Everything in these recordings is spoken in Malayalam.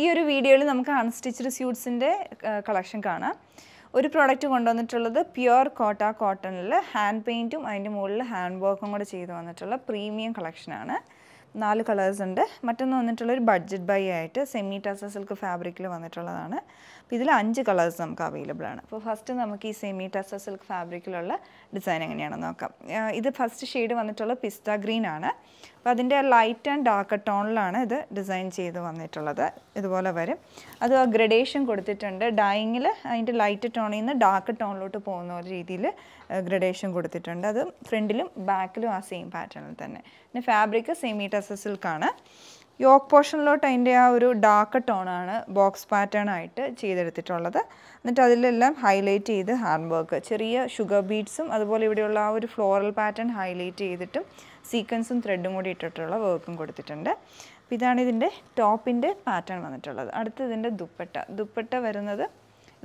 ഈ ഒരു വീഡിയോയിൽ നമുക്ക് അൺസ്റ്റിച്ച്ഡ് സ്യൂട്ട്സിൻ്റെ കളക്ഷൻ കാണാം ഒരു പ്രോഡക്റ്റ് കൊണ്ടുവന്നിട്ടുള്ളത് പ്യുവർ കോട്ട കോട്ടണിൽ ഹാൻഡ് പെയിൻറ്റും അതിൻ്റെ മുകളിൽ ഹാൻഡ് വർക്കും കൂടെ ചെയ്ത് വന്നിട്ടുള്ള പ്രീമിയം കളക്ഷനാണ് നാല് കളേഴ്സ് ഉണ്ട് മറ്റൊന്ന് വന്നിട്ടുള്ളൊരു ഒരു ബഡ്ജറ്റ് ബൈ ആയിട്ട് സെമി ടസ സിൽക്ക് ഫാബ്രിക്കിൽ വന്നിട്ടുള്ളതാണ് അപ്പോൾ ഇതിൽ അഞ്ച് കളേഴ്സ് നമുക്ക് അവൈലബിൾ ആണ് അപ്പോൾ ഫസ്റ്റ് നമുക്ക് ഈ സെമി ടസ സിൽക്ക് ഫാബ്രിക്കിലുള്ള ഡിസൈൻ എങ്ങനെയാണെന്ന് നോക്കാം ഇത് ഫസ്റ്റ് ഷെയ്ഡ് വന്നിട്ടുള്ള പിസ്ത ഗ്രീൻ ആണ് അപ്പോൾ അതിൻ്റെ ലൈറ്റ് ആൻഡ് ഡാർക്ക് ടോണിലാണ് ഇത് ഡിസൈൻ ചെയ്ത് വന്നിട്ടുള്ളത് ഇതുപോലെ വരും അത് ആ ഗ്രഡേഷൻ കൊടുത്തിട്ടുണ്ട് ഡൈയിങ്ങിൽ അതിൻ്റെ ലൈറ്റ് ടോണിൽ നിന്ന് ഡാർക്ക് ടോണിലോട്ട് പോകുന്ന ഒരു രീതിയിൽ ഗ്രഡേഷൻ കൊടുത്തിട്ടുണ്ട് അത് ഫ്രണ്ടിലും ബാക്കിലും ആ സെയിം പാറ്റേണിൽ തന്നെ പിന്നെ ഫാബ്രിക് സെമി ടസ് പ്ലാസ സിൽക്കാണ് യോക്ക് പോർഷനിലോട്ട് അതിൻ്റെ ആ ഒരു ഡാർക്ക് ടോണാണ് ബോക്സ് പാറ്റേൺ ആയിട്ട് ചെയ്തെടുത്തിട്ടുള്ളത് എന്നിട്ട് അതിലെല്ലാം ഹൈലൈറ്റ് ചെയ്ത് ഹാൻഡ് വർക്ക് ചെറിയ ഷുഗർ ബീഡ്സും അതുപോലെ ഇവിടെയുള്ള ആ ഒരു ഫ്ലോറൽ പാറ്റേൺ ഹൈലൈറ്റ് ചെയ്തിട്ടും സീക്വൻസും ത്രെഡും കൂടി ഇട്ടിട്ടുള്ള വർക്കും കൊടുത്തിട്ടുണ്ട് അപ്പം ഇതാണ് ഇതിൻ്റെ ടോപ്പിൻ്റെ പാറ്റേൺ വന്നിട്ടുള്ളത് അടുത്ത് ഇതിൻ്റെ ദുപ്പട്ട ദുപ്പട്ട വരുന്നത്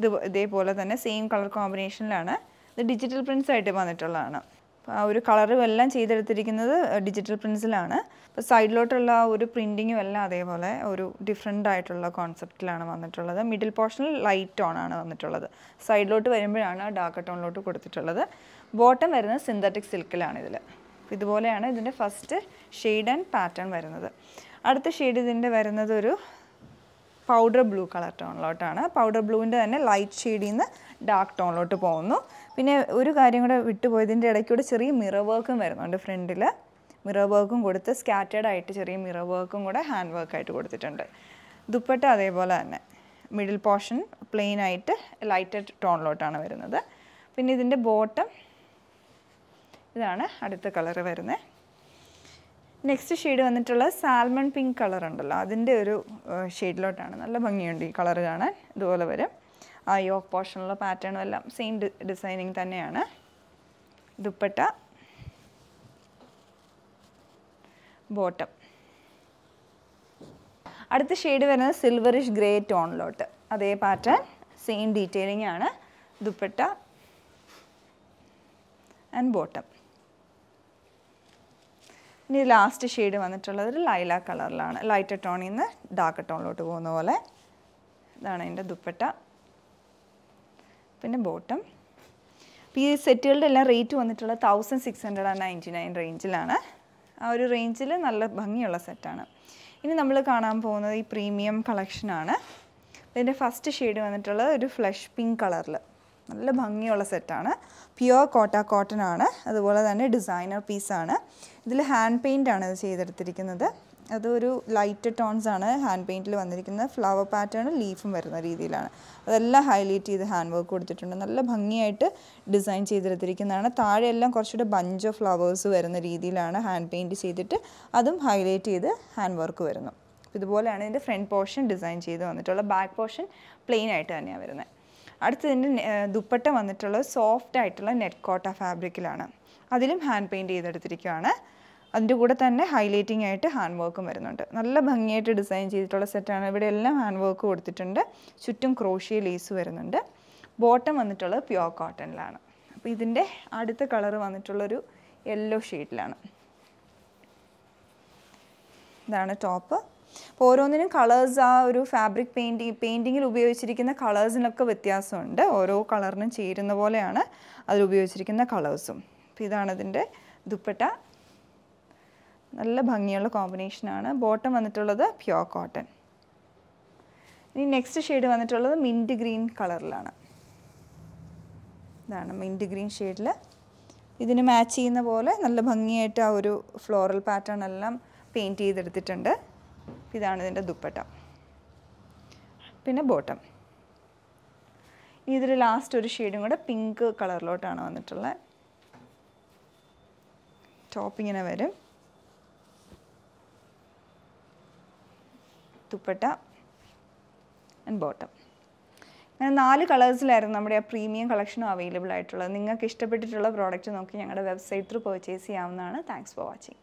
ഇത് ഇതേപോലെ തന്നെ സെയിം കളർ കോമ്പിനേഷനിലാണ് ഇത് ഡിജിറ്റൽ പ്രിൻസ് ആയിട്ട് വന്നിട്ടുള്ളതാണ് ഒരു കളറും എല്ലാം ചെയ്തെടുത്തിരിക്കുന്നത് ഡിജിറ്റൽ പ്രിൻസിലാണ് ഇപ്പോൾ സൈഡിലോട്ടുള്ള ആ ഒരു പ്രിൻറ്റിങ്ങും എല്ലാം അതേപോലെ ഒരു ഡിഫറെൻ്റ് ആയിട്ടുള്ള കോൺസെപ്റ്റിലാണ് വന്നിട്ടുള്ളത് മിഡിൽ പോർഷനിൽ ലൈറ്റ് ഓണാണ് വന്നിട്ടുള്ളത് സൈഡിലോട്ട് വരുമ്പോഴാണ് ഡാർക്ക് ടോണിലോട്ട് കൊടുത്തിട്ടുള്ളത് ബോട്ടം വരുന്നത് സിന്തറ്റിക് സിൽക്കിലാണ് ഇതിൽ ഇതുപോലെയാണ് ഇതിൻ്റെ ഫസ്റ്റ് ഷെയ്ഡ് ആൻഡ് പാറ്റേൺ വരുന്നത് അടുത്ത ഷെയ്ഡ് ഇതിൻ്റെ വരുന്നത് ഒരു പൗഡർ ബ്ലൂ കളർ ടോണിലോട്ടാണ് പൗഡർ ബ്ലൂവിൻ്റെ തന്നെ ലൈറ്റ് ഷെയ്ഡിൽ നിന്ന് ഡാർക്ക് ടോണിലോട്ട് പോകുന്നു പിന്നെ ഒരു കാര്യം കൂടെ വിട്ടുപോയതിൻ്റെ ഇടയ്ക്കൂടെ ചെറിയ മിറർ വർക്കും വരുന്നുണ്ട് ഫ്രണ്ടിൽ മിറർ വർക്കും കൊടുത്ത് സ്കാറ്റേഡ് ആയിട്ട് ചെറിയ മിറർ വർക്കും കൂടെ ഹാൻഡ് വർക്കായിട്ട് കൊടുത്തിട്ടുണ്ട് ദുപ്പട്ട അതേപോലെ തന്നെ മിഡിൽ പോർഷൻ പ്ലെയിൻ ആയിട്ട് ലൈറ്റഡ് ടോണിലോട്ടാണ് വരുന്നത് പിന്നെ ഇതിൻ്റെ ബോട്ടം ഇതാണ് അടുത്ത കളർ വരുന്നത് നെക്സ്റ്റ് ഷെയ്ഡ് വന്നിട്ടുള്ള സാൽമൺ പിങ്ക് കളർ ഉണ്ടല്ലോ അതിൻ്റെ ഒരു ഷെയ്ഡിലോട്ടാണ് നല്ല ഭംഗിയുണ്ട് ഈ കളർ കാണാൻ ഇതുപോലെ വരും യോക്ക് പോർഷനുള്ള പാറ്റേണും എല്ലാം സെയിം ഡിസൈനിങ് തന്നെയാണ് ദുപ്പട്ട ബോട്ടം അടുത്ത ഷെയ്ഡ് വരുന്നത് സിൽവറിഷ് ഗ്രേ ടോണിലോട്ട് അതേ പാറ്റേൺ സെയിം ഡീറ്റെയിലിംഗ് ആണ് ദുപ്പട്ട ആൻഡ് ബോട്ടം ഇനി ലാസ്റ്റ് ഷെയ്ഡ് വന്നിട്ടുള്ളത് ഒരു ലൈല കളറിലാണ് ലൈറ്റ് ടോണിൽ നിന്ന് ഡാർക്ക് ടോണിലോട്ട് പോകുന്ന പോലെ ഇതാണ് എൻ്റെ ദുപ്പട്ട പിന്നെ ബോട്ടം അപ്പോൾ ഈ സെറ്റുകളുടെ എല്ലാം റേറ്റ് വന്നിട്ടുള്ള thousand six hundred and ninety nine റേഞ്ചിലാണ് ആ ഒരു റേഞ്ചിൽ നല്ല ഭംഗിയുള്ള സെറ്റാണ് ഇനി നമ്മൾ കാണാൻ പോകുന്നത് ഈ പ്രീമിയം കളക്ഷനാണ് ഇതിൻ്റെ ഫസ്റ്റ് ഷെയ്ഡ് വന്നിട്ടുള്ളത് ഒരു ഫ്ലഷ് പിങ്ക് കളറിൽ നല്ല ഭംഗിയുള്ള സെറ്റാണ് പ്യുവർ കോട്ട കോട്ടൺ ആണ് അതുപോലെ തന്നെ ഡിസൈനർ പീസാണ് ഇതിൽ ഹാൻഡ് പെയിൻ്റ് ആണ് ഇത് ചെയ്തെടുത്തിരിക്കുന്നത് അതൊരു ലൈറ്റ് ടോൺസ് ആണ് ഹാൻഡ് പെയിൻറ്റിൽ വന്നിരിക്കുന്നത് ഫ്ലവർ പാറ്റേണും ലീഫും വരുന്ന രീതിയിലാണ് അതെല്ലാം ഹൈലൈറ്റ് ചെയ്ത് ഹാൻഡ് വർക്ക് കൊടുത്തിട്ടുണ്ട് നല്ല ഭംഗിയായിട്ട് ഡിസൈൻ ചെയ്തെടുത്തിരിക്കുന്നതാണ് താഴെയെല്ലാം കുറച്ചുകൂടെ ബഞ്ച് ഓഫ് ഫ്ലവേഴ്സ് വരുന്ന രീതിയിലാണ് ഹാൻഡ് പെയിൻറ്റ് ചെയ്തിട്ട് അതും ഹൈലൈറ്റ് ചെയ്ത് ഹാൻഡ് വർക്ക് വരുന്നു ഇതുപോലെയാണ് ഇതിൻ്റെ ഫ്രണ്ട് പോർഷൻ ഡിസൈൻ ചെയ്ത് വന്നിട്ടുള്ള ബാക്ക് പോർഷൻ പ്ലെയിൻ ആയിട്ട് തന്നെയാണ് വരുന്നത് അടുത്തതിൻ്റെ ദുപ്പട്ട വന്നിട്ടുള്ളത് സോഫ്റ്റ് ആയിട്ടുള്ള നെറ്റ് കോട്ട ഫാബ്രിക്കിലാണ് അതിലും ഹാൻഡ് പെയിൻറ്റ് ചെയ്തെടുത്തിരിക്കുകയാണ് അതിൻ്റെ കൂടെ തന്നെ ഹൈലൈറ്റിംഗ് ആയിട്ട് ഹാൻഡ് വർക്കും വരുന്നുണ്ട് നല്ല ഭംഗിയായിട്ട് ഡിസൈൻ ചെയ്തിട്ടുള്ള സെറ്റാണ് ഇവിടെ എല്ലാം ഹാൻഡ് വർക്ക് കൊടുത്തിട്ടുണ്ട് ചുറ്റും ക്രോഷ്യ ലേസ് വരുന്നുണ്ട് ബോട്ടം വന്നിട്ടുള്ളത് പ്യുവർ കോട്ടണിലാണ് അപ്പോൾ ഇതിൻ്റെ അടുത്ത കളർ വന്നിട്ടുള്ളൊരു യെല്ലോ ഷെയ്ഡിലാണ് ഇതാണ് ടോപ്പ് അപ്പോൾ ഓരോന്നിനും കളേഴ്സ് ആ ഒരു ഫാബ്രിക് പെയിൻറ്റിങ് പെയിൻറ്റിങ്ങിൽ ഉപയോഗിച്ചിരിക്കുന്ന കളേഴ്സിനൊക്കെ വ്യത്യാസമുണ്ട് ഓരോ കളറിനും ചേരുന്ന പോലെയാണ് അതിൽ ഉപയോഗിച്ചിരിക്കുന്ന കളേഴ്സും അപ്പോൾ ഇതിൻ്റെ ദുപ്പട്ട നല്ല ഭംഗിയുള്ള കോമ്പിനേഷനാണ് ബോട്ടം വന്നിട്ടുള്ളത് പ്യുവർ കോട്ടൺ ഇനി നെക്സ്റ്റ് ഷെയ്ഡ് വന്നിട്ടുള്ളത് മിൻറ്റ് ഗ്രീൻ കളറിലാണ് ഇതാണ് മിൻറ്റ് ഗ്രീൻ ഷെയ്ഡിൽ ഇതിന് മാച്ച് ചെയ്യുന്ന പോലെ നല്ല ഭംഗിയായിട്ട് ആ ഒരു ഫ്ലോറൽ പാറ്റേൺ എല്ലാം പെയിൻറ്റ് ചെയ്തെടുത്തിട്ടുണ്ട് ഇതാണ് ഇതിൻ്റെ ദുപ്പട്ട പിന്നെ ബോട്ടം ഇനി ഇതിൽ ലാസ്റ്റ് ഒരു ഷെയ്ഡും കൂടെ പിങ്ക് കളറിലോട്ടാണ് വന്നിട്ടുള്ളത് ടോപ്പിങ്ങനെ വരും ദുപ്പട്ട ആൻഡ് ബോട്ടം അങ്ങനെ നാല് കളേഴ്സിലായിരുന്നു നമ്മുടെ ആ പ്രീമിയം കളക്ഷനും അവൈലബിൾ ആയിട്ടുള്ളത് നിങ്ങൾക്ക് ഇഷ്ടപ്പെട്ടിട്ടുള്ള പ്രോഡക്റ്റ് നോക്കി ഞങ്ങളുടെ വെബ്സൈറ്റ് ത്രൂ പർച്ചേസ് ചെയ്യാവുന്നതാണ് താങ്ക്സ് ഫോർ വാച്ചിങ്